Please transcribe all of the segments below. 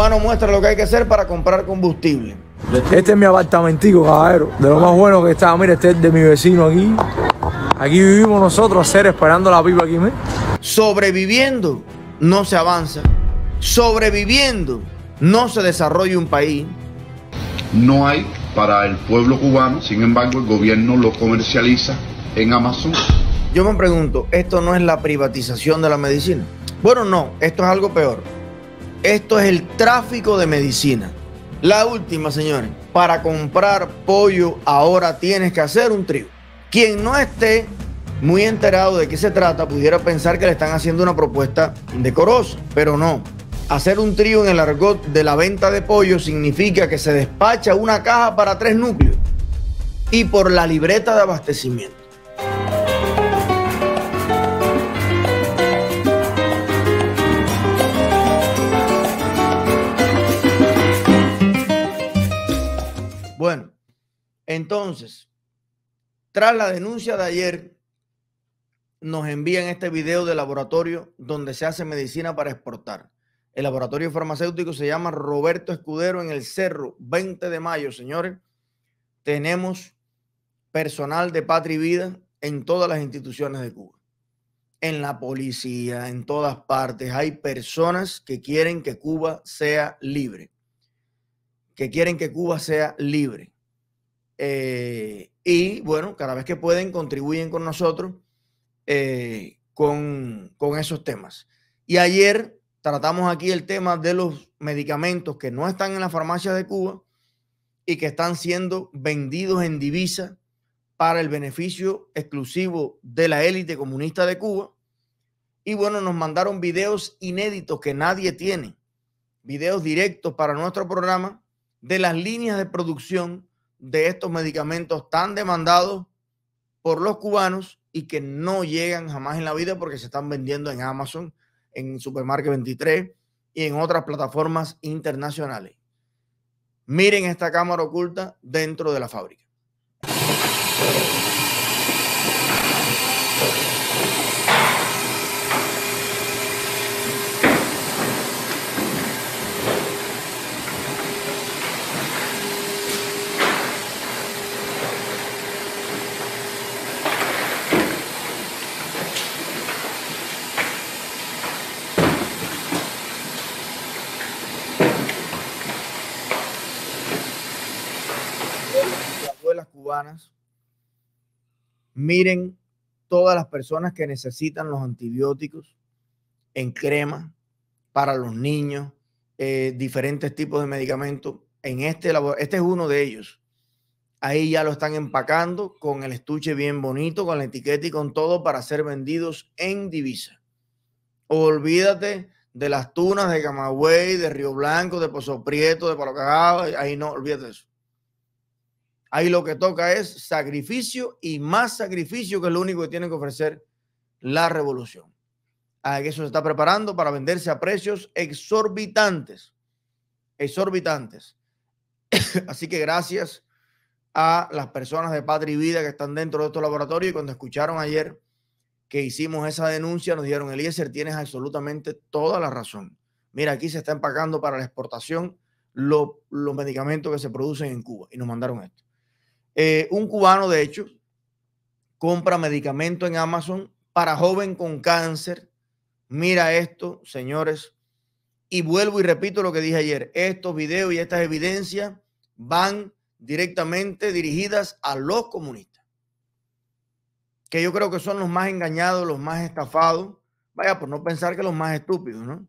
cubano muestra lo que hay que hacer para comprar combustible. Este es mi apartamentico, caballero. De lo más bueno que está. Mira, este es de mi vecino aquí. Aquí vivimos nosotros, hacer esperando la pipa aquí. Sobreviviendo no se avanza. Sobreviviendo no se desarrolla un país. No hay para el pueblo cubano, sin embargo el gobierno lo comercializa en Amazon. Yo me pregunto, ¿esto no es la privatización de la medicina? Bueno, no, esto es algo peor. Esto es el tráfico de medicina. La última, señores. Para comprar pollo ahora tienes que hacer un trío. Quien no esté muy enterado de qué se trata pudiera pensar que le están haciendo una propuesta decorosa, pero no. Hacer un trío en el argot de la venta de pollo significa que se despacha una caja para tres núcleos y por la libreta de abastecimiento. Bueno, entonces, tras la denuncia de ayer, nos envían este video del laboratorio donde se hace medicina para exportar. El laboratorio farmacéutico se llama Roberto Escudero en el Cerro, 20 de mayo, señores. Tenemos personal de Patria Vida en todas las instituciones de Cuba. En la policía, en todas partes, hay personas que quieren que Cuba sea libre que quieren que Cuba sea libre. Eh, y bueno, cada vez que pueden, contribuyen con nosotros eh, con, esos temas. Y ayer tratamos aquí el tema de los medicamentos que no están en la farmacia de Cuba y que están siendo vendidos en divisa para el beneficio exclusivo de la élite comunista de Cuba. Y bueno, nos mandaron videos inéditos que nadie tiene, videos directos para nuestro programa de las líneas de producción de estos medicamentos tan demandados por los cubanos y que no llegan jamás en la vida porque se están vendiendo en Amazon, en Supermarket 23 y en otras plataformas internacionales. Miren esta cámara oculta dentro de la fábrica. miren todas las personas que necesitan los antibióticos en crema para los niños, eh, diferentes tipos de medicamentos. En este laboratorio, este es uno de ellos. Ahí ya lo están empacando con el estuche bien bonito, con la etiqueta y con todo para ser vendidos en divisa. Olvídate de las tunas de Camagüey, de Río Blanco, de Pozo Prieto, de Palo Cagado. Ahí no, olvídate eso. Ahí lo que toca es sacrificio y más sacrificio, que es lo único que tiene que ofrecer la revolución. Ah, eso se está preparando para venderse a precios exorbitantes. Exorbitantes. Así que gracias a las personas de Patria y Vida que están dentro de estos laboratorios. Y cuando escucharon ayer que hicimos esa denuncia, nos dijeron, Eliezer, tienes absolutamente toda la razón. Mira, aquí se está empacando para la exportación los medicamentos que se producen en Cuba. Y nos mandaron esto. Eh, un cubano, de hecho, compra medicamento en Amazon para joven con cáncer. Mira esto, señores. Y vuelvo y repito lo que dije ayer. Estos videos y estas evidencias van directamente dirigidas a los comunistas, que yo creo que son los más engañados, los más estafados. Vaya, por no pensar que los más estúpidos, ¿no?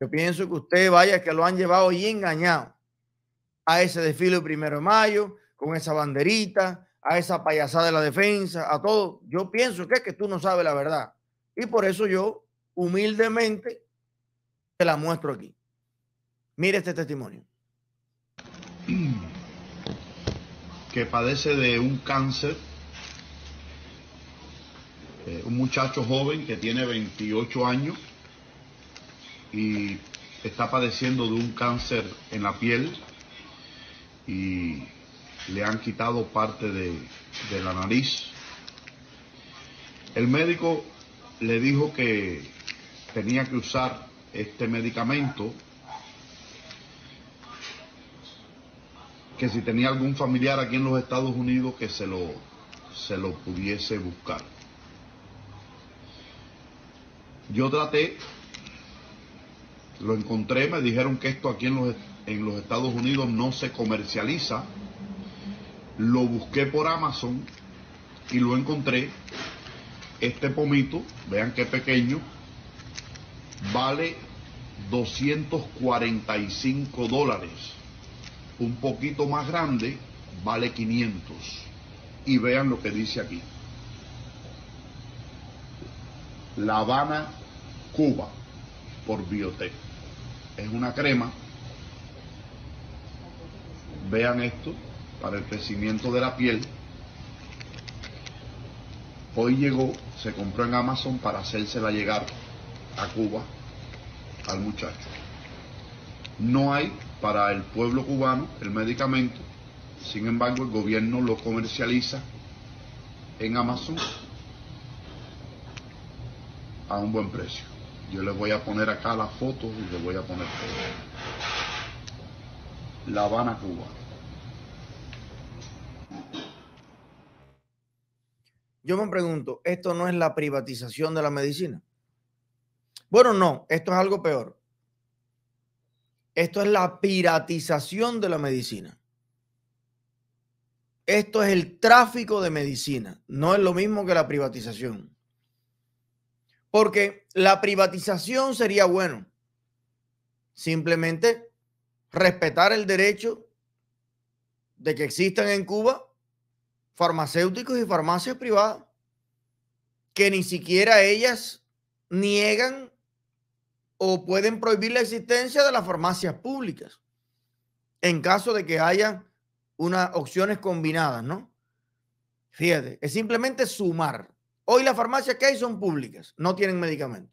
Yo pienso que ustedes, vaya, que lo han llevado y engañado a ese desfile del primero de mayo, con esa banderita, a esa payasada de la defensa, a todo. Yo pienso que es que tú no sabes la verdad. Y por eso yo humildemente te la muestro aquí. Mire este testimonio. Que padece de un cáncer. Eh, un muchacho joven que tiene 28 años y está padeciendo de un cáncer en la piel y le han quitado parte de, de la nariz. El médico le dijo que tenía que usar este medicamento, que si tenía algún familiar aquí en los Estados Unidos que se lo, se lo pudiese buscar. Yo traté, lo encontré, me dijeron que esto aquí en los, en los Estados Unidos no se comercializa, lo busqué por Amazon y lo encontré. Este pomito, vean qué pequeño, vale 245 dólares. Un poquito más grande vale 500. Y vean lo que dice aquí. La Habana, Cuba, por Biotech. Es una crema. Vean esto para el crecimiento de la piel. Hoy llegó, se compró en Amazon para hacérsela llegar a Cuba al muchacho. No hay para el pueblo cubano el medicamento, sin embargo el gobierno lo comercializa en Amazon a un buen precio. Yo les voy a poner acá la foto y les voy a poner La Habana, Cuba. Yo me pregunto, ¿esto no es la privatización de la medicina? Bueno, no, esto es algo peor. Esto es la piratización de la medicina. Esto es el tráfico de medicina. No es lo mismo que la privatización. Porque la privatización sería bueno. Simplemente respetar el derecho de que existan en Cuba farmacéuticos y farmacias privadas que ni siquiera ellas niegan o pueden prohibir la existencia de las farmacias públicas en caso de que haya unas opciones combinadas, ¿no? Fíjate, es simplemente sumar. Hoy las farmacias que hay son públicas, no tienen medicamentos.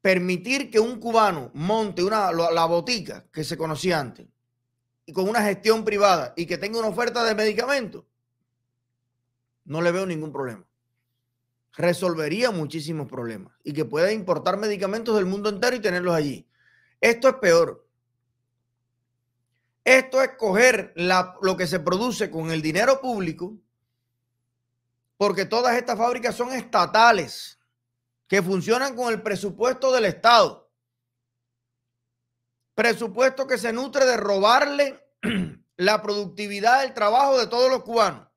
Permitir que un cubano monte una, la botica que se conocía antes y con una gestión privada y que tenga una oferta de medicamentos, no le veo ningún problema. Resolvería muchísimos problemas y que pueda importar medicamentos del mundo entero y tenerlos allí. Esto es peor. Esto es coger lo que se produce con el dinero público, porque todas estas fábricas son estatales, que funcionan con el presupuesto del Estado. Presupuesto que se nutre de robarle la productividad del trabajo de todos los cubanos.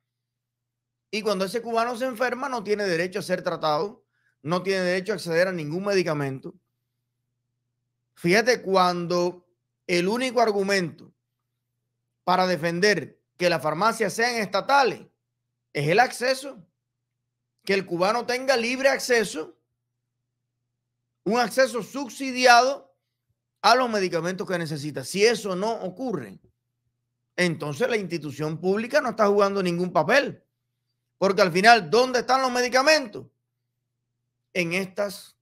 Y cuando ese cubano se enferma, no tiene derecho a ser tratado, no tiene derecho a acceder a ningún medicamento. Fíjate cuando el único argumento para defender que las farmacias sean estatales es el acceso, que el cubano tenga libre acceso, un acceso subsidiado a los medicamentos que necesita. Si eso no ocurre, entonces la institución pública no está jugando ningún papel. Porque al final, ¿dónde están los medicamentos? En estos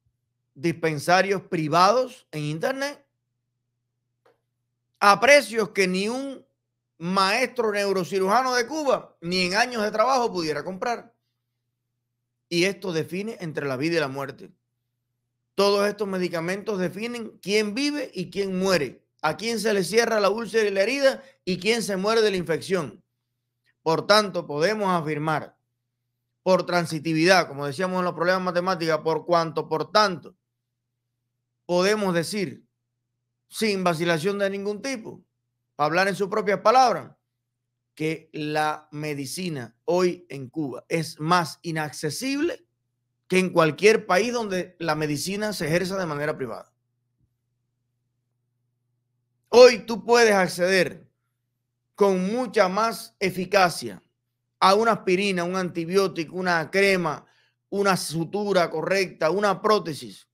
dispensarios privados en Internet, a precios que ni un maestro neurocirujano de Cuba, ni en años de trabajo pudiera comprar. Y esto define entre la vida y la muerte. Todos estos medicamentos definen quién vive y quién muere, a quién se le cierra la úlcera y la herida y quién se muere de la infección. Por tanto, podemos afirmar por transitividad, como decíamos en los problemas matemáticos, por cuanto, por tanto, podemos decir sin vacilación de ningún tipo, para hablar en sus propias palabras, que la medicina hoy en Cuba es más inaccesible que en cualquier país donde la medicina se ejerza de manera privada. Hoy tú puedes acceder con mucha más eficacia a una aspirina, un antibiótico, una crema, una sutura correcta, una prótesis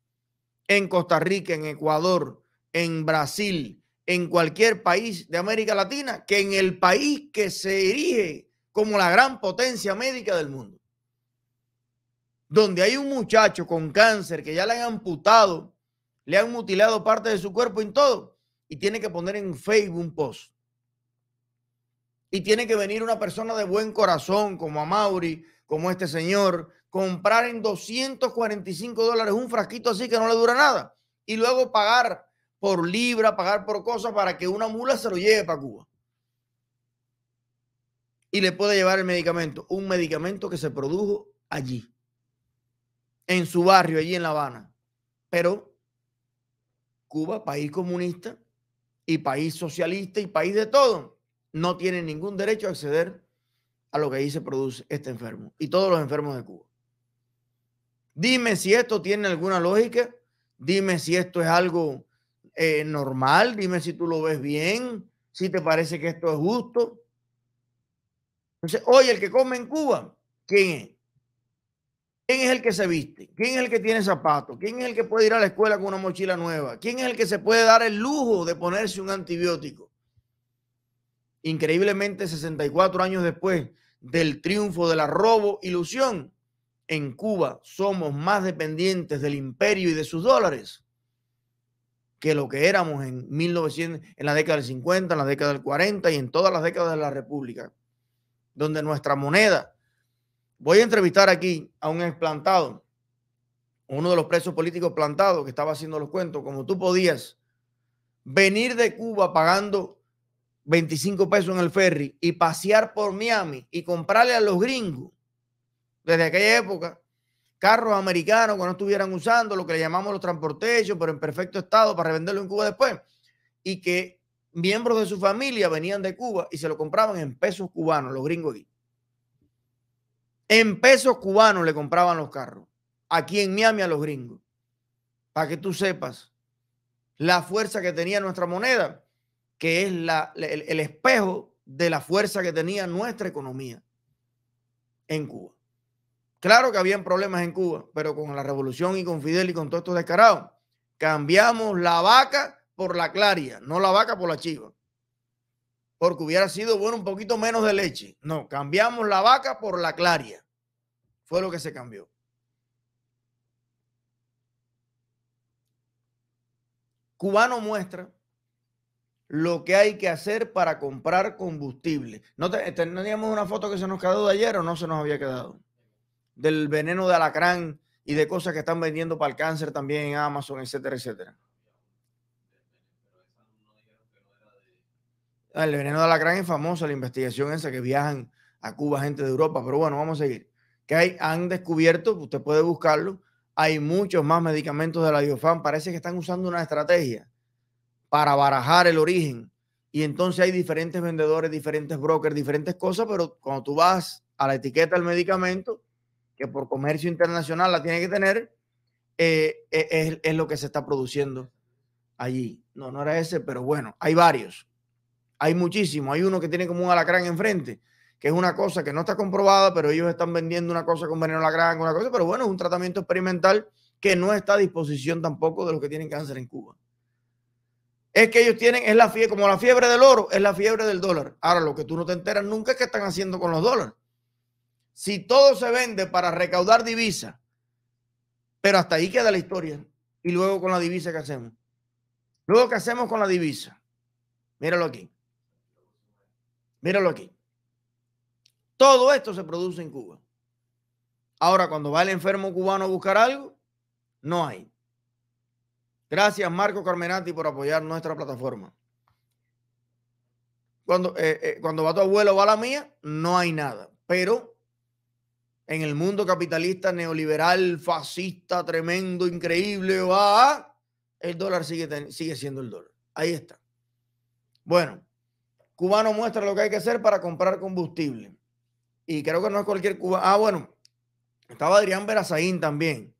en Costa Rica, en Ecuador, en Brasil, en cualquier país de América Latina, que en el país que se erige como la gran potencia médica del mundo donde hay un muchacho con cáncer que ya le han amputado, le han mutilado parte de su cuerpo en todo, y tiene que poner en Facebook un post. Y tiene que venir una persona de buen corazón, como a Mauri, como este señor, comprar en 245 dólares un frasquito así que no le dura nada, y luego pagar por libra, pagar por cosas para que una mula se lo lleve para Cuba. Y le puede llevar el medicamento, un medicamento que se produjo allí en su barrio, allí en La Habana. Pero Cuba, país comunista y país socialista y país de todo, no tiene ningún derecho a acceder a lo que ahí se produce este enfermo y todos los enfermos de Cuba. Dime si esto tiene alguna lógica, dime si esto es algo eh, normal, dime si tú lo ves bien, si te parece que esto es justo. Entonces, oye, el que come en Cuba, ¿quién es? ¿Quién es el que se viste? ¿Quién es el que tiene zapatos? ¿Quién es el que puede ir a la escuela con una mochila nueva? ¿Quién es el que se puede dar el lujo de ponerse un antibiótico? Increíblemente, 64 años después del triunfo de la robo ilusión, en Cuba somos más dependientes del imperio y de sus dólares que lo que éramos en 1900, en la década del 50, en la década del 40 y en todas las décadas de la República, donde nuestra moneda Voy a entrevistar aquí a un explantado, uno de los presos políticos plantados que estaba haciendo los cuentos, como tú podías venir de Cuba pagando 25 pesos en el ferry y pasear por Miami y comprarle a los gringos desde aquella época carros americanos que no estuvieran usando, lo que le llamamos los transportechos, pero en perfecto estado para revenderlo en Cuba después, y que miembros de su familia venían de Cuba y se lo compraban en pesos cubanos, los gringos en pesos cubanos le compraban los carros. Aquí en Miami a los gringos. Para que tú sepas la fuerza que tenía nuestra moneda, que es la, el, espejo de la fuerza que tenía nuestra economía en Cuba. Claro que habían problemas en Cuba, pero con la revolución y con Fidel y con todo esto descarado, cambiamos la vaca por la claria, no la vaca por la chiva porque hubiera sido bueno un poquito menos de leche. No, cambiamos la vaca por la claria. Fue lo que se cambió. Cubano muestra lo que hay que hacer para comprar combustible. Este, ¿No teníamos una foto que se nos quedó de ayer o no se nos había quedado? Del veneno de alacrán y de cosas que están vendiendo para el cáncer también en Amazon, etcétera, etcétera. El veneno de alacrán es famosa, la investigación esa que viajan a Cuba gente de Europa, pero bueno, vamos a seguir. Que hay, han descubierto, usted puede buscarlo, hay muchos más medicamentos de la Diofan. Parece que están usando una estrategia para barajar el origen. Y entonces hay diferentes vendedores, diferentes brokers, diferentes cosas, pero cuando tú vas a la etiqueta del medicamento, que por comercio internacional la tiene que tener, eh, eh, es, es lo que se está produciendo allí. No, no era ese, pero bueno, hay varios. Hay muchísimos. Hay uno que tiene como un alacrán enfrente, que es una cosa que no está comprobada, pero ellos están vendiendo una cosa con veneno alacrán, una cosa, pero bueno, es un tratamiento experimental que no está a disposición tampoco de los que tienen cáncer en Cuba. Es que ellos tienen, es la fiebre, como la fiebre del oro, es la fiebre del dólar. Ahora, lo que tú no te enteras nunca es qué están haciendo con los dólares. Si todo se vende para recaudar divisa, pero hasta ahí queda la historia. Y luego con la divisa que hacemos. Luego, ¿qué hacemos con la divisa? Míralo aquí. Míralo aquí. Todo esto se produce en Cuba. Ahora, cuando va el enfermo cubano a buscar algo, no hay. Gracias, Marco Carmenati, por apoyar nuestra plataforma. Cuando, eh, eh, cuando va tu abuelo o va la mía, no hay nada. Pero en el mundo capitalista, neoliberal, fascista, tremendo, increíble, va, el dólar sigue, sigue siendo el dólar. Ahí está. Bueno, cubano muestra lo que hay que hacer para comprar combustible. Y creo que no es cualquier cubano. Ah, bueno, estaba Adrián Berazaín también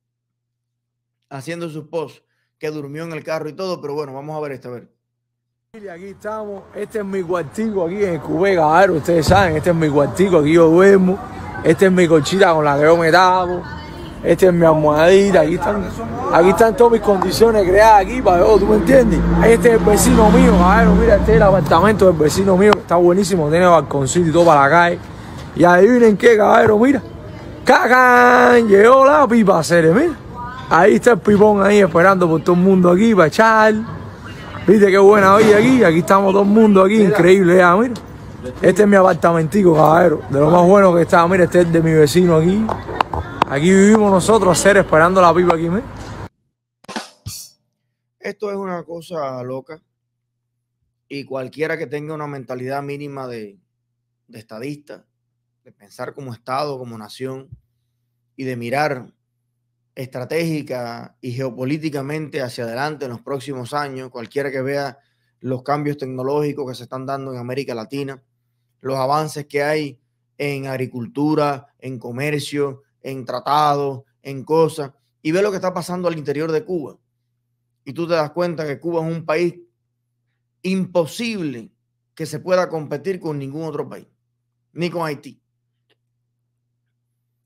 haciendo su post que durmió en el carro y todo, pero bueno, vamos a ver esta, vez. ver. Aquí estamos, este es mi cuartico aquí en Cubega, ustedes saben, este es mi cuartico, aquí yo duermo, este es mi cochita con la que yo me daba este es mi almohadita, aquí están Aquí están todas mis condiciones creadas aquí, para ¿tú me entiendes? Este es el vecino mío, cabrón, mira, este es el apartamento del vecino mío, está buenísimo, tiene balconcito y todo para la calle. Y ahí adivinen qué, caballero, mira. ¡Cacán! Llegó la pipa, seres, mira. Ahí está el pipón ahí esperando por todo el mundo aquí para echar. Viste qué buena hoy aquí, aquí estamos todo el mundo aquí, increíble ya, ah, mira. Este es mi apartamentico, caballero, de lo más bueno que está, mira, este es de mi vecino aquí. Aquí vivimos nosotros, seres, esperando la pipa aquí, mira. Esto es una cosa loca y cualquiera que tenga una mentalidad mínima de, estadista, de pensar como Estado, como nación y de mirar estratégica y geopolíticamente hacia adelante en los próximos años, cualquiera que vea los cambios tecnológicos que se están dando en América Latina, los avances que hay en agricultura, en comercio, en tratados, en cosas, y ve lo que está pasando al interior de Cuba y tú te das cuenta que Cuba es un país imposible que se pueda competir con ningún otro país, ni con Haití.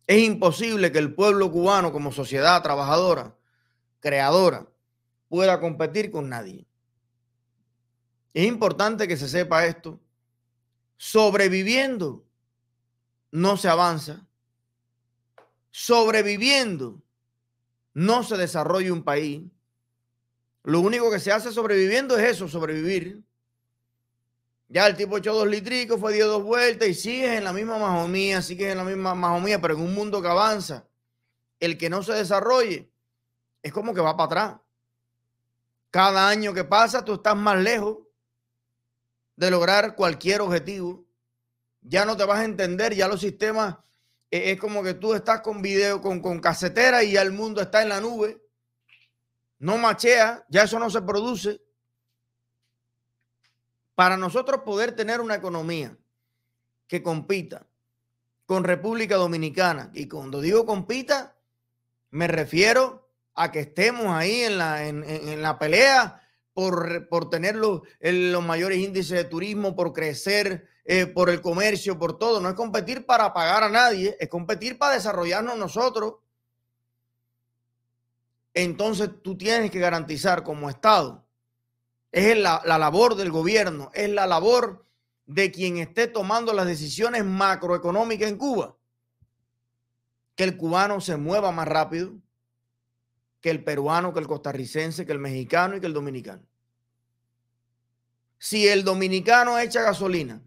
Es imposible que el pueblo cubano como sociedad trabajadora, creadora, pueda competir con nadie. Es importante que se sepa esto. Sobreviviendo no se avanza. Sobreviviendo no se desarrolla un país. Lo único que se hace sobreviviendo es eso, sobrevivir. Ya el tipo echó dos litricos, fue dio dos vueltas y sigue en la misma majomía, sigue en la misma majomía, pero en un mundo que avanza, el que no se desarrolle es como que va para atrás. Cada año que pasa, tú estás más lejos de lograr cualquier objetivo. Ya no te vas a entender, ya los sistemas e, es como que tú estás con video, con, con casetera y ya el mundo está en la nube no machea, ya eso no se produce. Para nosotros poder tener una economía que compita con República Dominicana, y cuando digo compita, me refiero a que estemos ahí en la, pelea por, por tener los, mayores índices de turismo, por crecer, eh, por el comercio, por todo. No es competir para pagar a nadie, es competir para desarrollarnos nosotros entonces tú tienes que garantizar como Estado. Es la, labor del gobierno, es la labor de quien esté tomando las decisiones macroeconómicas en Cuba. Que el cubano se mueva más rápido que el peruano, que el costarricense, que el mexicano y que el dominicano. Si el dominicano echa gasolina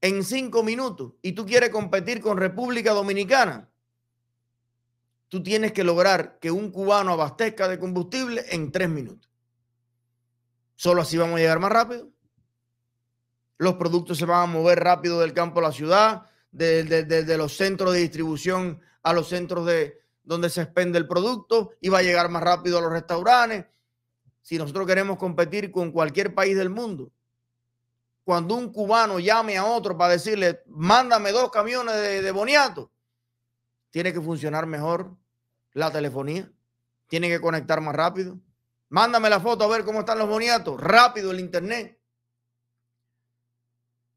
en cinco minutos y tú quieres competir con República Dominicana, tú tienes que lograr que un cubano abastezca de combustible en tres minutos. Solo así vamos a llegar más rápido. Los productos se van a mover rápido del campo a la ciudad, desde los centros de distribución a los centros de donde se expende el producto y va a llegar más rápido a los restaurantes. Si nosotros queremos competir con cualquier país del mundo, cuando un cubano llame a otro para decirle, mándame dos camiones de, de boniato, tiene que funcionar mejor la telefonía. Tiene que conectar más rápido. Mándame la foto a ver cómo están los boniatos. Rápido el Internet.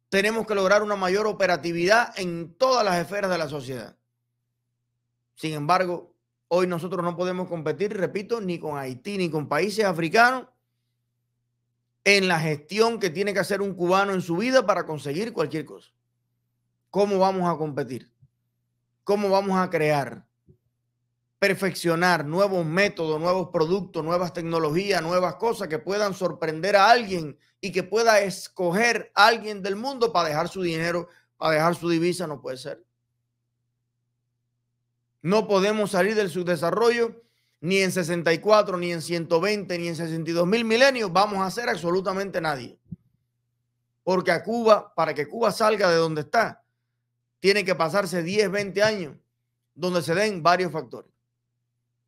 Tenemos que lograr una mayor operatividad en todas las esferas de la sociedad. Sin embargo, hoy nosotros no podemos competir, repito, ni con Haití ni con países africanos en la gestión que tiene que hacer un cubano en su vida para conseguir cualquier cosa. ¿Cómo vamos a competir? ¿Cómo vamos a crear? perfeccionar nuevos métodos, nuevos productos, nuevas tecnologías, nuevas cosas que puedan sorprender a alguien y que pueda escoger a alguien del mundo para dejar su dinero, para dejar su divisa, no puede ser. No podemos salir del subdesarrollo ni en 64, ni en 120, ni en 62 mil milenios vamos a hacer absolutamente nadie. Porque a Cuba, para que Cuba salga de donde está, tiene que pasarse 10, 20 años donde se den varios factores.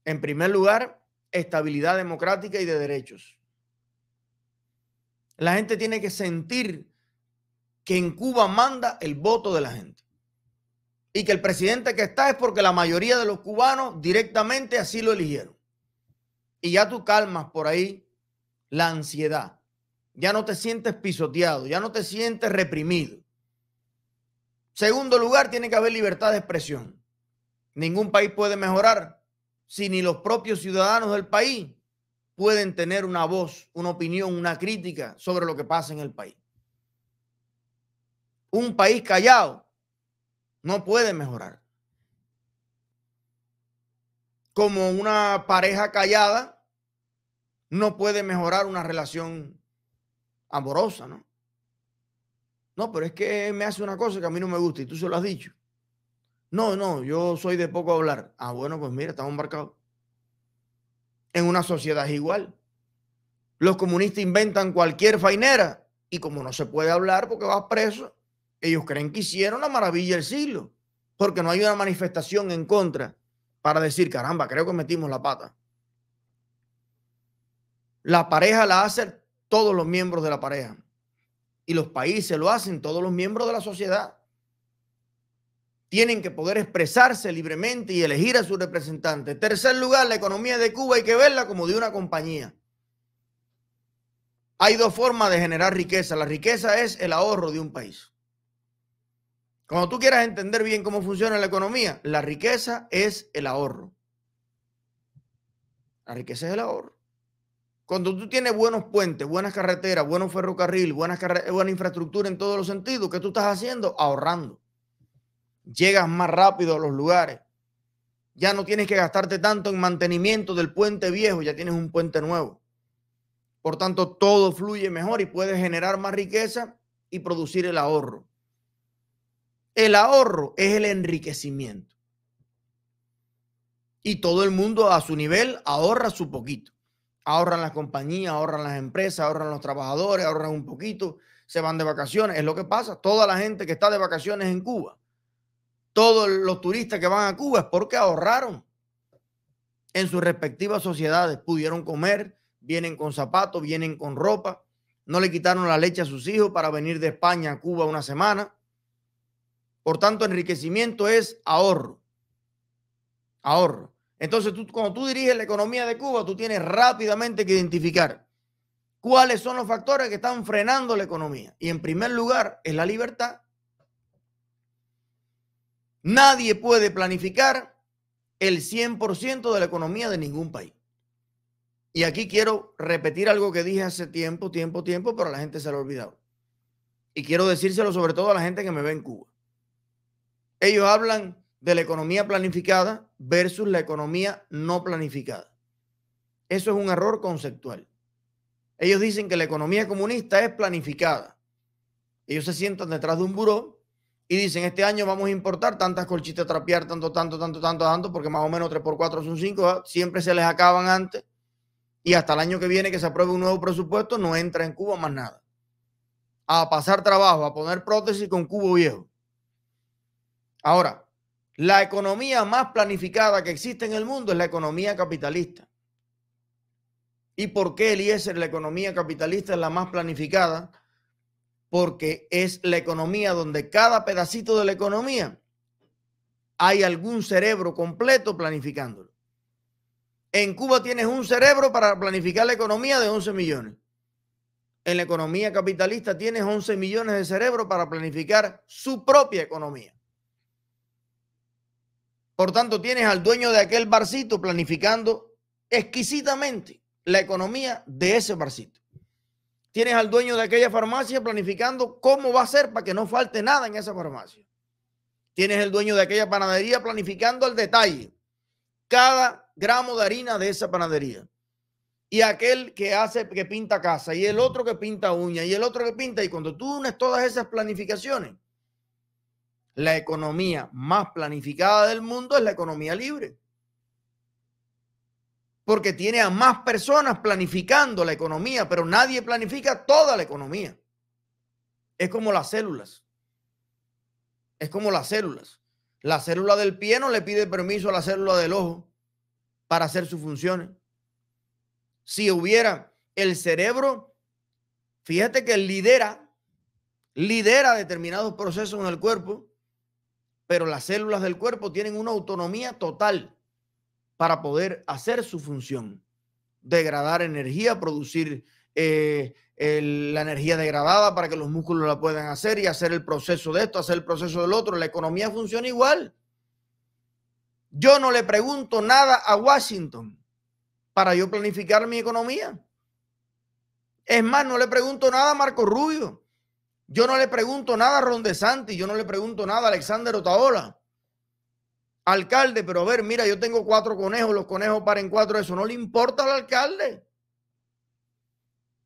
En primer lugar, estabilidad democrática y de derechos. La gente tiene que sentir que en Cuba manda el voto de la gente. Y que el presidente que está es porque la mayoría de los cubanos directamente así lo eligieron. Y ya tú calmas por ahí la ansiedad. Ya no te sientes pisoteado, ya no te sientes reprimido. Segundo lugar, tiene que haber libertad de expresión. Ningún país puede mejorar si ni los propios ciudadanos del país pueden tener una voz, una opinión, una crítica sobre lo que pasa en el país? Un país callado no puede mejorar. Como una pareja callada no puede mejorar una relación amorosa, ¿no? No, pero es que me hace una cosa que a mí no me gusta y tú se lo has dicho. No, no, yo soy de poco hablar. Ah, bueno, pues mira, estamos embarcados En una sociedad igual. Los comunistas inventan cualquier fainera y como no se puede hablar porque vas preso, ellos creen que hicieron la maravilla del siglo, porque no hay una manifestación en contra para decir, caramba, creo que metimos la pata. La pareja la hacen todos los miembros de la pareja y los países lo hacen todos los miembros de la sociedad tienen que poder expresarse libremente y elegir a su representante. Tercer lugar, la economía de Cuba hay que verla como de una compañía. Hay dos formas de generar riqueza. La riqueza es el ahorro de un país. Cuando tú quieras entender bien cómo funciona la economía, la riqueza es el ahorro. La riqueza es el ahorro. Cuando tú tienes buenos puentes, buenas carreteras, buenos ferrocarriles, buena infraestructura en todos los sentidos, ¿qué tú estás haciendo? Ahorrando llegas más rápido a los lugares. Ya no tienes que gastarte tanto en mantenimiento del puente viejo, ya tienes un puente nuevo. Por tanto, todo fluye mejor y puedes generar más riqueza y producir el ahorro. El ahorro es el enriquecimiento. Y todo el mundo a su nivel ahorra su poquito. Ahorran las compañías, ahorran las empresas, ahorran los trabajadores, ahorran un poquito, se van de vacaciones. Es lo que pasa. Toda la gente que está de vacaciones en Cuba todos los turistas que van a Cuba es porque ahorraron en sus respectivas sociedades. Pudieron comer, vienen con zapatos, vienen con ropa, no le quitaron la leche a sus hijos para venir de España a Cuba una semana. Por tanto, enriquecimiento es ahorro. Ahorro. Entonces, tú, cuando tú diriges la economía de Cuba, tú tienes rápidamente que identificar cuáles son los factores que están frenando la economía. Y en primer lugar, es la libertad Nadie puede planificar el 100% de la economía de ningún país. Y aquí quiero repetir algo que dije hace tiempo, tiempo, tiempo, pero la gente se lo ha olvidado. Y quiero decírselo sobre todo a la gente que me ve en Cuba. Ellos hablan de la economía planificada versus la economía no planificada. Eso es un error conceptual. Ellos dicen que la economía comunista es planificada. Ellos se sientan detrás de un buró y dicen, este año vamos a importar tantas colchitas a trapear, tanto, tanto, tanto, tanto, tanto, porque más o menos 3x4 son 5, siempre se les acaban antes. Y hasta el año que viene que se apruebe un nuevo presupuesto, no entra en Cuba más nada. A pasar trabajo, a poner prótesis con cubo viejo. Ahora, la economía más planificada que existe en el mundo es la economía capitalista. ¿Y por qué el IESER, la economía capitalista, es la más planificada? porque es la economía donde cada pedacito de la economía hay algún cerebro completo planificándolo. En Cuba tienes un cerebro para planificar la economía de 11 millones. En la economía capitalista tienes 11 millones de cerebros para planificar su propia economía. Por tanto, tienes al dueño de aquel barcito planificando exquisitamente la economía de ese barcito tienes al dueño de aquella farmacia planificando cómo va a ser para que no falte nada en esa farmacia. Tienes el dueño de aquella panadería planificando al detalle cada gramo de harina de esa panadería. Y aquel que hace que pinta casa, y el otro que pinta uña, y el otro que pinta. Y cuando tú unes todas esas planificaciones, la economía más planificada del mundo es la economía libre porque tiene a más personas planificando la economía, pero nadie planifica toda la economía. Es como las células. Es como las células. La célula del pie no le pide permiso a la célula del ojo para hacer sus funciones. Si hubiera el cerebro, fíjate que lidera, lidera determinados procesos en el cuerpo, pero las células del cuerpo tienen una autonomía total para poder hacer su función, degradar energía, producir eh, la energía degradada para que los músculos la puedan hacer y hacer el proceso de esto, hacer el proceso del otro. La economía funciona igual. Yo no le pregunto nada a Washington para yo planificar mi economía. Es más, no le pregunto nada a Marco Rubio. Yo no le pregunto nada a Ron Santi, Yo no le pregunto nada a Alexander Otaola alcalde, pero a ver, mira, yo tengo cuatro conejos, los conejos paren cuatro, eso no le importa al alcalde.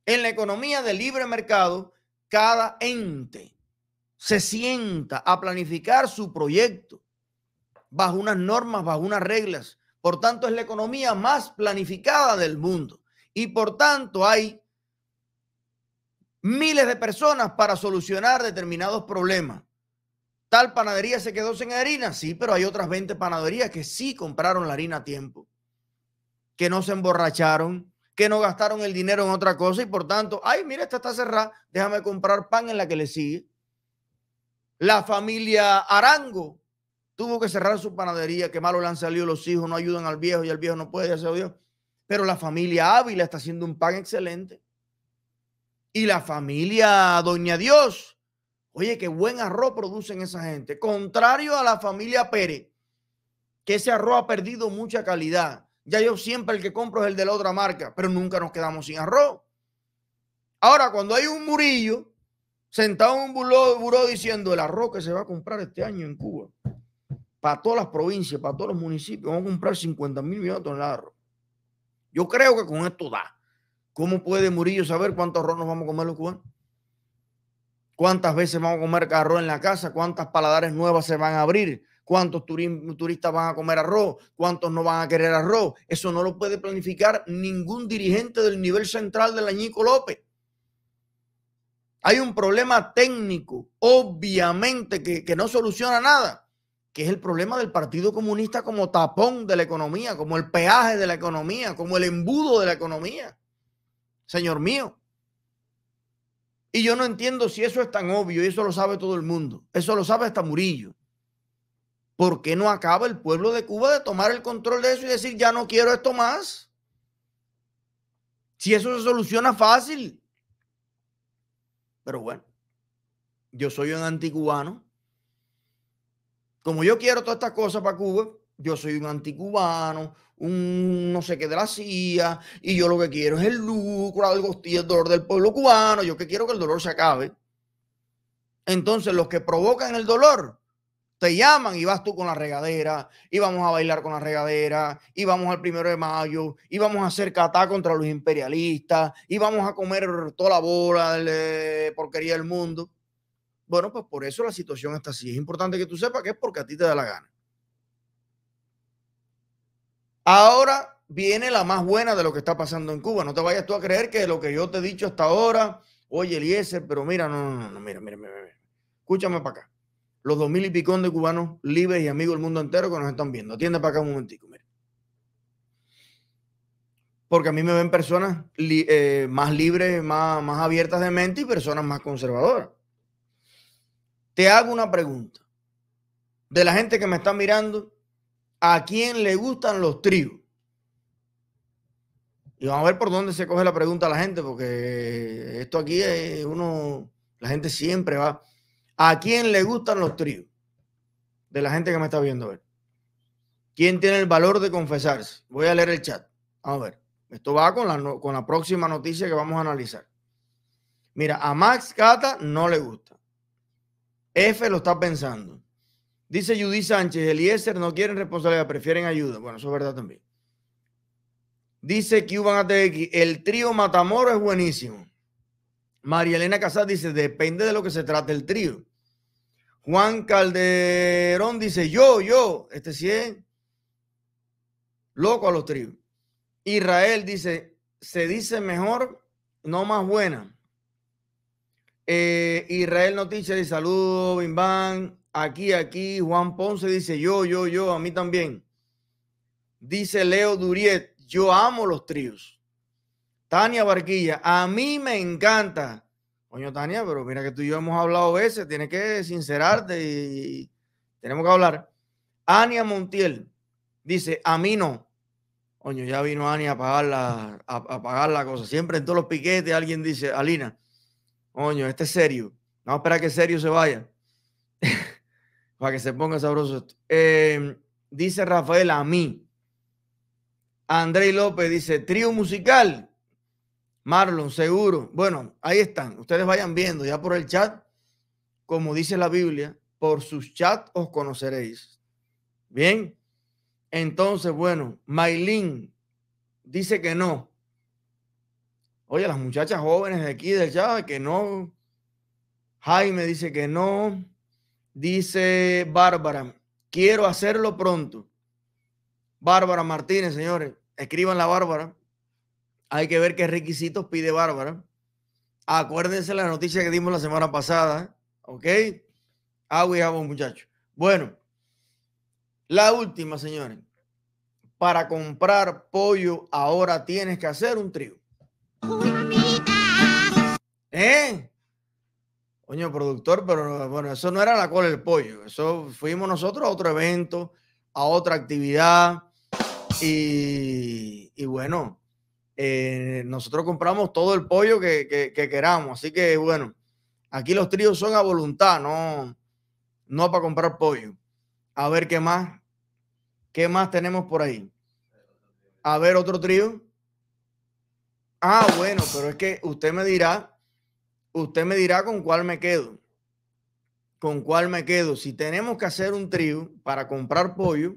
En la economía de libre mercado, cada ente se sienta a planificar su proyecto bajo unas normas, bajo unas reglas. Por tanto, es la economía más planificada del mundo. Y por tanto, hay miles de personas para solucionar determinados problemas. Tal panadería se quedó sin harina, sí, pero hay otras 20 panaderías que sí compraron la harina a tiempo, que no se emborracharon, que no gastaron el dinero en otra cosa y por tanto, ay, mira, esta está cerrada, déjame comprar pan en la que le sigue. La familia Arango tuvo que cerrar su panadería, que malo le han salido los hijos, no ayudan al viejo y el viejo no puede, ya Dios. Pero la familia Ávila está haciendo un pan excelente. Y la familia Doña Dios Oye, qué buen arroz producen esa gente. Contrario a la familia Pérez, que ese arroz ha perdido mucha calidad. Ya yo siempre el que compro es el de la otra marca, pero nunca nos quedamos sin arroz. Ahora, cuando hay un murillo sentado en un buró, diciendo el arroz que se va a comprar este año en Cuba, para todas las provincias, para todos los municipios, vamos a comprar 50 mil millones de toneladas de arroz. Yo creo que con esto da. ¿Cómo puede Murillo saber cuánto arroz nos vamos a comer los cubanos? cuántas veces vamos a comer arroz en la casa, cuántas paladares nuevas se van a abrir, cuántos turistas van a comer arroz, cuántos no van a querer arroz. Eso no lo puede planificar ningún dirigente del nivel central de la López. Hay un problema técnico, obviamente, que, que no soluciona nada, que es el problema del Partido Comunista como tapón de la economía, como el peaje de la economía, como el embudo de la economía. Señor mío, y yo no entiendo si eso es tan obvio y eso lo sabe todo el mundo. Eso lo sabe hasta Murillo. ¿Por qué no acaba el pueblo de Cuba de tomar el control de eso y decir, ya no quiero esto más? Si eso se soluciona fácil. Pero bueno, yo soy un anticubano. Como yo quiero todas estas cosas para Cuba, yo soy un anticubano, un no sé qué de la CIA, y yo lo que quiero es el lucro, algo hostia, el dolor del pueblo cubano, yo que quiero que el dolor se acabe. Entonces, los que provocan el dolor te llaman y vas tú con la regadera, y vamos a bailar con la regadera, y vamos al primero de mayo, y vamos a hacer catá contra los imperialistas, y vamos a comer toda la bola de porquería del mundo. Bueno, pues por eso la situación está así. Es importante que tú sepas que es porque a ti te da la gana. Ahora viene la más buena de lo que está pasando en Cuba. No te vayas tú a creer que lo que yo te he dicho hasta ahora, oye, Eliezer, pero mira, no, no, no, mira, mira, mira, mira. Escúchame para acá. Los dos mil y picón de cubanos libres y amigos del mundo entero que nos están viendo. Atiende para acá un momentico, mira. Porque a mí me ven personas eh, más libres, más, más abiertas de mente y personas más conservadoras. Te hago una pregunta. De la gente que me está mirando, a quién le gustan los tríos. Y vamos a ver por dónde se coge la pregunta a la gente, porque esto aquí es uno, la gente siempre va. ¿A quién le gustan los tríos? De la gente que me está viendo, ver. ¿Quién tiene el valor de confesarse? Voy a leer el chat. Vamos A ver, esto va con la, con la próxima noticia que vamos a analizar. Mira, a Max Cata no le gusta. F lo está pensando. Dice Judy Sánchez, Eliezer no quieren responsabilidad, prefieren ayuda. Bueno, eso es verdad también. Dice Cuban ATX, el trío Matamoro es buenísimo. María Elena Casas dice, depende de lo que se trate el trío. Juan Calderón dice, yo, yo, este sí es loco a los tríos. Israel dice, se dice mejor, no más buena. Eh, Israel Noticias, dice, saludos, Bimban. Aquí, aquí, Juan Ponce dice yo, yo, yo, a mí también. Dice Leo Duriet, yo amo los tríos. Tania Barquilla, a mí me encanta. Coño, Tania, pero mira que tú y yo hemos hablado veces, tienes que sincerarte y tenemos que hablar. Ania Montiel dice, a mí no. Coño, ya vino Ania a pagar la, a, pagar la cosa. Siempre en todos los piquetes alguien dice, Alina, coño, este es serio. No espera que serio se vaya. Para que se ponga sabroso em, dice Rafael a mí. André López dice, trío musical. Marlon, seguro. Bueno, ahí están. Ustedes vayan viendo ya por el chat. Como dice la Biblia, por sus chats os conoceréis. Bien. Entonces, bueno, Maylin dice que no. Oye, las muchachas jóvenes de aquí del chat, que no. Jaime dice que no. Dice Bárbara, quiero hacerlo pronto. Bárbara Martínez, señores, escriban la Bárbara. Hay que ver qué requisitos pide Bárbara. Acuérdense la noticia que dimos la semana pasada, ¿ok? Agua y agua, muchachos. Bueno, la última, señores. Para comprar pollo ahora tienes que hacer un trío. ¿Eh? coño, productor, pero bueno, eso no era la cola del pollo. Eso fuimos nosotros a otro evento, a otra actividad. Y, bueno, eh, nosotros compramos todo el pollo que, queramos. Así que bueno, aquí los tríos son a voluntad, no, no para comprar pollo. A ver qué más, qué más tenemos por ahí. A ver otro trío. Ah, bueno, pero es que usted me dirá usted me dirá con cuál me quedo. Con cuál me quedo. Si tenemos que hacer un trío para comprar pollo,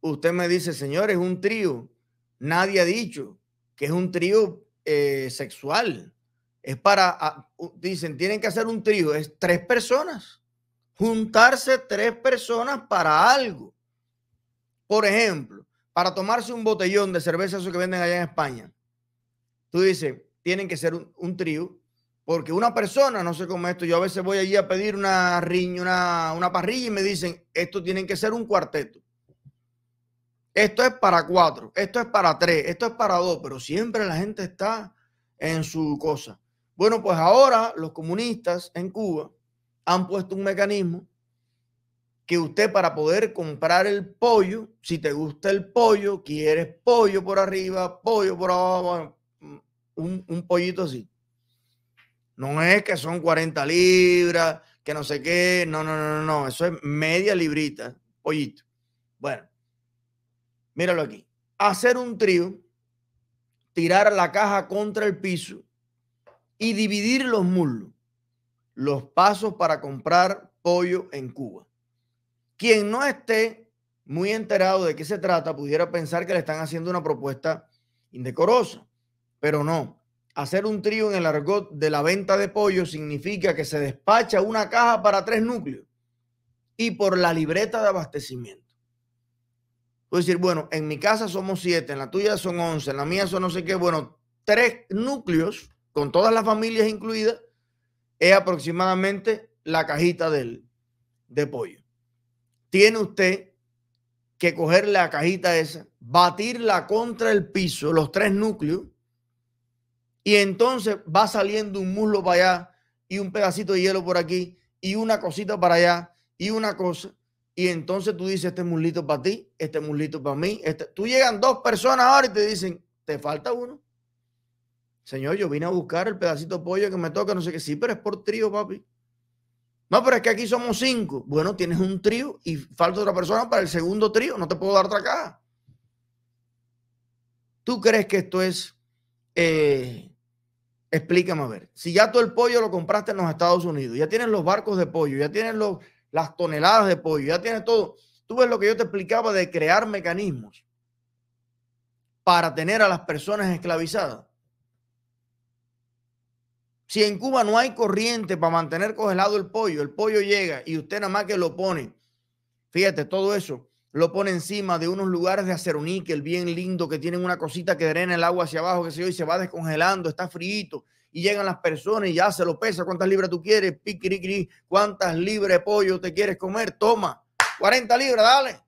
usted me dice, señores, un trío. Nadie ha dicho que es un trío eh, sexual. Es para, ah, dicen, tienen que hacer un trío. Es tres personas. Juntarse tres personas para algo. Por ejemplo, para tomarse un botellón de cerveza, eso que venden allá en España. Tú dices, tienen que ser un trío porque una persona, no sé cómo esto, yo a veces voy allí a pedir una riña, una, parrilla y me dicen, esto tiene que ser un cuarteto. Esto es para cuatro, esto es para tres, esto es para dos, pero siempre la gente está en su cosa. Bueno, pues ahora los comunistas en Cuba han puesto un mecanismo que usted para poder comprar el pollo, si te gusta el pollo, quieres pollo por arriba, pollo por abajo, un, un pollito así. No es que son 40 libras, que no sé qué. No, no, no, no. Eso es media librita, pollito. Bueno, míralo aquí. Hacer un trío, tirar la caja contra el piso y dividir los muslos. Los pasos para comprar pollo en Cuba. Quien no esté muy enterado de qué se trata pudiera pensar que le están haciendo una propuesta indecorosa, pero no. Hacer un trío en el argot de la venta de pollo significa que se despacha una caja para tres núcleos y por la libreta de abastecimiento. Puedo decir, bueno, en mi casa somos siete, en la tuya son once, en la mía son no sé qué. Bueno, tres núcleos, con todas las familias incluidas, es aproximadamente la cajita del, de pollo. Tiene usted que coger la cajita esa, batirla contra el piso, los tres núcleos, y entonces va saliendo un muslo para allá y un pedacito de hielo por aquí y una cosita para allá y una cosa. Y entonces tú dices, este muslito para ti, este muslito para mí. Este-". Tú llegan dos personas ahora y te dicen, te falta uno. Señor, yo vine a buscar el pedacito de pollo que me toca, no sé qué. Sí, pero es por trío, papi. No, pero es que aquí somos cinco. Bueno, tienes un trío y falta otra persona para el segundo trío. No te puedo dar otra caja. ¿Tú crees que esto es eh, Explícame a ver, si ya tú el pollo lo compraste en los Estados Unidos, ya tienes los barcos de pollo, ya tienes las toneladas de pollo, ya tienes todo. Tú ves lo que yo te explicaba de crear mecanismos para tener a las personas esclavizadas. Si en Cuba no hay corriente para mantener congelado el pollo, el pollo llega y usted nada más que lo pone. Fíjate, todo eso lo pone encima de unos lugares de aceroníquel bien lindo que tienen una cosita que drena el agua hacia abajo, que se yo, y se va descongelando, está frío y llegan las personas y ya se lo pesa, cuántas libras tú quieres, cuántas libras de pollo te quieres comer, toma, 40 libras, dale.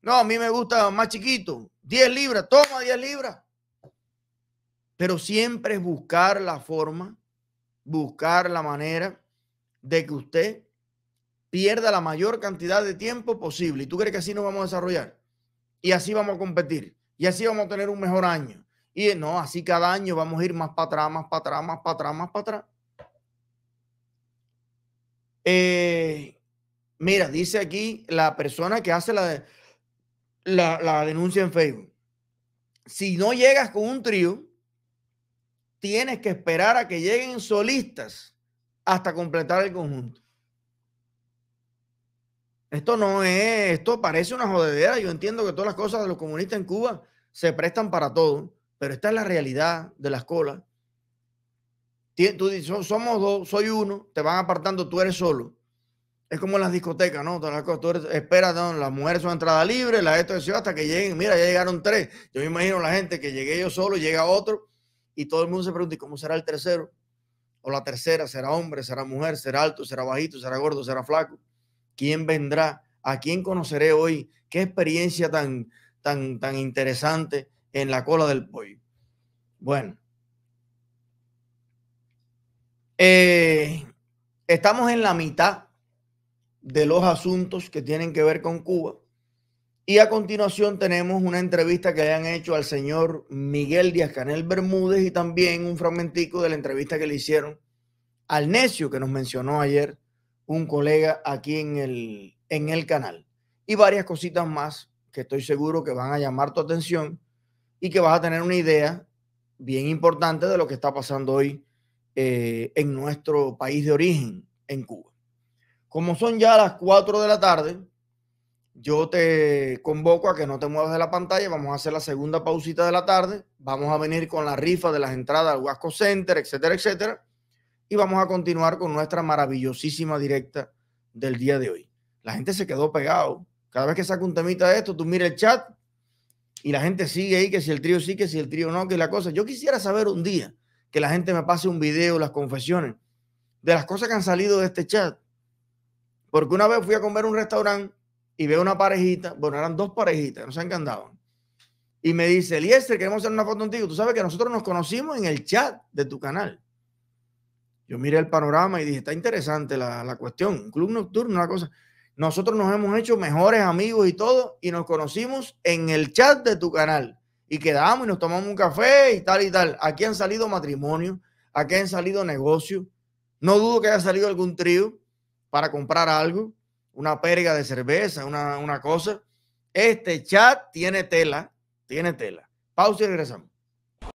No, a mí me gusta más chiquito, 10 libras, toma 10 libras. Pero siempre es buscar la forma, buscar la manera de que usted pierda la mayor cantidad de tiempo posible. ¿Y tú crees que así nos vamos a desarrollar? Y así vamos a competir. Y así vamos a tener un mejor año. Y no, así cada año vamos a ir más para atrás, más para atrás, más para atrás, más para atrás. Eh, mira, dice aquí la persona que hace la, la denuncia en Facebook. Si no llegas con un trío, tienes que esperar a que lleguen solistas hasta completar el conjunto. Esto no es, esto parece una jodedera. Yo entiendo que todas las cosas de los comunistas en Cuba se prestan para todo, pero esta es la realidad de las colas. Tú dices, somos dos, soy uno, te van apartando, tú eres solo. Es como en las discotecas, ¿no? tú eres, espera, las mujeres son entrada libre, las esto de hasta que lleguen, mira, ya llegaron tres. Yo me imagino la gente que llegué yo solo, llega otro, y todo el mundo se pregunta, cómo será el tercero? O la tercera, ¿será hombre, será mujer, será alto, será bajito, será gordo, será flaco? quién vendrá, a quién conoceré hoy, qué experiencia tan, tan, tan interesante en la cola del pollo. Bueno, eh, estamos en la mitad de los asuntos que tienen que ver con Cuba. Y a continuación tenemos una entrevista que hayan hecho al señor Miguel Díaz Canel Bermúdez y también un fragmentico de la entrevista que le hicieron al necio que nos mencionó ayer un colega aquí en el, en el canal. Y varias cositas más que estoy seguro que van a llamar tu atención y que vas a tener una idea bien importante de lo que está pasando hoy eh, en nuestro país de origen, en Cuba. Como son ya las 4 de la tarde, yo te convoco a que no te muevas de la pantalla. Vamos a hacer la segunda pausita de la tarde. Vamos a venir con la rifa de las entradas al Huasco Center, etcétera, etcétera y vamos a continuar con nuestra maravillosísima directa del día de hoy. La gente se quedó pegado. Cada vez que saco un temita de esto, tú mira el chat y la gente sigue ahí, que si el trío sí, que si el trío no, que la cosa. Yo quisiera saber un día que la gente me pase un video, las confesiones de las cosas que han salido de este chat. Porque una vez fui a comer un restaurante y veo una parejita, bueno, eran dos parejitas, no se cantado. Y me dice, Eliezer, queremos hacer una foto contigo. Tú sabes que nosotros nos conocimos en el chat de tu canal. Yo miré el panorama y dije, está interesante la, cuestión. Un club nocturno, una cosa. Nosotros nos hemos hecho mejores amigos y todo, y nos conocimos en el chat de tu canal. Y quedamos y nos tomamos un café y tal y tal. Aquí han salido matrimonios, aquí han salido negocios. No dudo que haya salido algún trío para comprar algo, una perga de cerveza, una, una cosa. Este chat tiene tela, tiene tela. Pausa y regresamos.